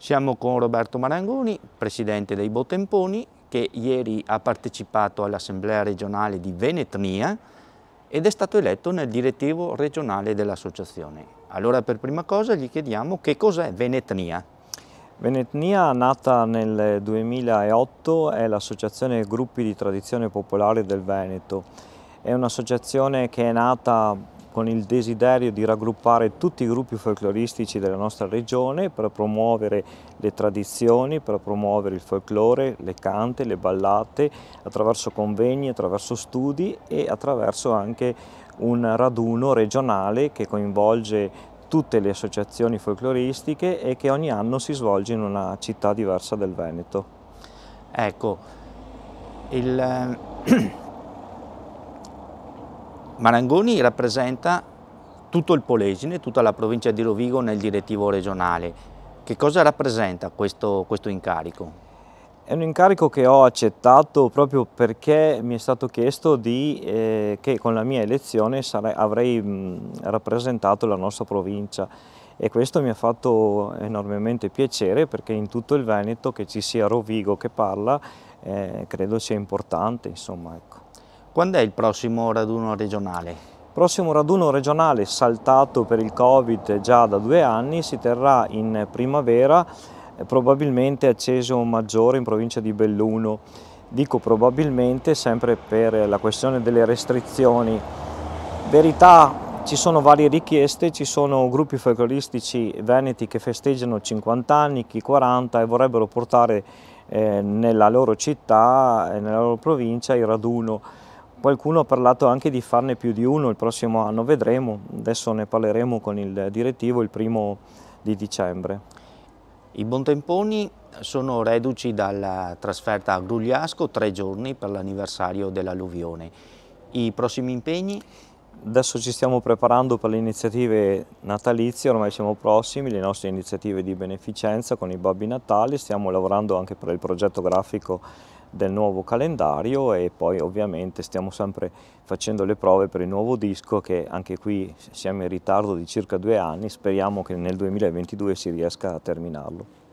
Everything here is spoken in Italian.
Siamo con Roberto Marangoni, presidente dei Botemponi, che ieri ha partecipato all'assemblea regionale di Venetnia ed è stato eletto nel direttivo regionale dell'associazione. Allora per prima cosa gli chiediamo che cos'è Venetnia. Venetnia, nata nel 2008, è l'associazione Gruppi di Tradizione Popolare del Veneto. È un'associazione che è nata con il desiderio di raggruppare tutti i gruppi folcloristici della nostra regione per promuovere le tradizioni, per promuovere il folklore, le cante, le ballate, attraverso convegni, attraverso studi e attraverso anche un raduno regionale che coinvolge tutte le associazioni folcloristiche e che ogni anno si svolge in una città diversa del Veneto. Ecco, il... Marangoni rappresenta tutto il Polesine, tutta la provincia di Rovigo nel direttivo regionale. Che cosa rappresenta questo, questo incarico? È un incarico che ho accettato proprio perché mi è stato chiesto di, eh, che con la mia elezione sarei, avrei mh, mm, rappresentato la nostra provincia e questo mi ha fatto enormemente piacere perché in tutto il Veneto che ci sia Rovigo che parla eh, credo sia importante. Insomma, ecco. Quando è il prossimo raduno regionale? Il prossimo raduno regionale saltato per il Covid già da due anni si terrà in primavera, eh, probabilmente a Cesio Maggiore in provincia di Belluno. Dico probabilmente sempre per la questione delle restrizioni. Verità ci sono varie richieste, ci sono gruppi folcloristici veneti che festeggiano 50 anni, chi 40 e vorrebbero portare eh, nella loro città e nella loro provincia il raduno. Qualcuno ha parlato anche di farne più di uno il prossimo anno, vedremo, adesso ne parleremo con il direttivo il primo di dicembre. I Bontemponi sono reduci dalla trasferta a Grugliasco tre giorni per l'anniversario dell'alluvione. I prossimi impegni? Adesso ci stiamo preparando per le iniziative natalizie, ormai siamo prossimi, le nostre iniziative di beneficenza con i Babbi Natali, stiamo lavorando anche per il progetto grafico del nuovo calendario e poi ovviamente stiamo sempre facendo le prove per il nuovo disco che anche qui siamo in ritardo di circa due anni, speriamo che nel 2022 si riesca a terminarlo.